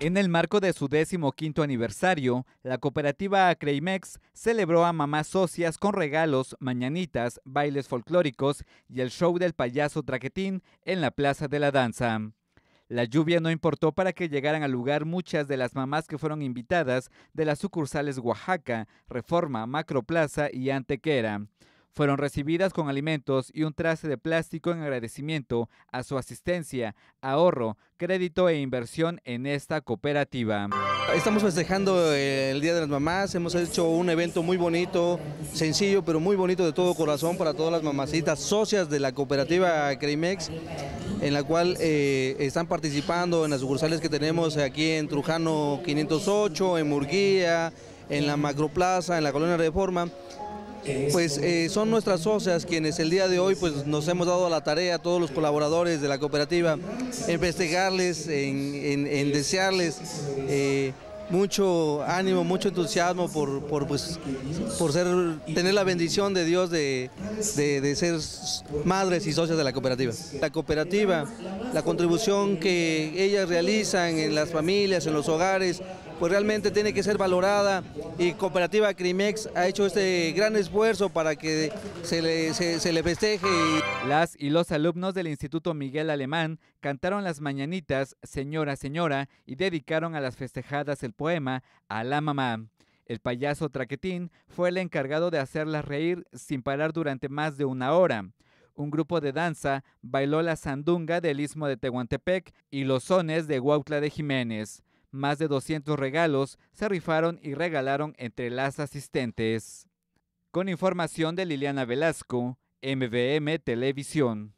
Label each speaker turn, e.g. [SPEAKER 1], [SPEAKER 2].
[SPEAKER 1] En el marco de su quinto aniversario, la cooperativa Acreimex celebró a mamás socias con regalos, mañanitas, bailes folclóricos y el show del payaso Traquetín en la Plaza de la Danza. La lluvia no importó para que llegaran al lugar muchas de las mamás que fueron invitadas de las sucursales Oaxaca, Reforma, Macroplaza y Antequera. Fueron recibidas con alimentos y un traste de plástico en agradecimiento a su asistencia, ahorro, crédito e
[SPEAKER 2] inversión en esta cooperativa. Estamos
[SPEAKER 1] festejando
[SPEAKER 2] el Día de las Mamás, hemos hecho un evento muy bonito, sencillo, pero muy bonito de todo corazón para todas las mamacitas socias de la cooperativa CREIMEX, en la cual eh, están participando en las sucursales que tenemos aquí en Trujano 508, en Murguía, en la Macroplaza, en la Colonia Reforma este pues eh, son nuestras socias quienes el día de hoy pues, nos hemos dado la tarea, todos los colaboradores de la cooperativa, en festejarles, en, desearles eh, mucho ánimo, mucho entusiasmo por, pues, por ser, tener la bendición de Dios de, ser madres y socias de la cooperativa. La cooperativa, la contribución que ellas realizan en las familias, en los hogares, pues realmente tiene que ser valorada y Cooperativa Crimex ha hecho este gran esfuerzo para que se le,
[SPEAKER 1] se, festeje. Las y los alumnos del Instituto Miguel Alemán cantaron las mañanitas Señora, Señora y dedicaron a las festejadas el poema A la mamá. El payaso Traquetín fue el encargado de hacerlas reír sin parar durante más de una hora. Un grupo de danza bailó la sandunga del istmo de Tehuantepec y los sones de Huautla de Jiménez. Más de 200 regalos se rifaron y regalaron entre las asistentes. Con información de Liliana Velasco, MVM Televisión.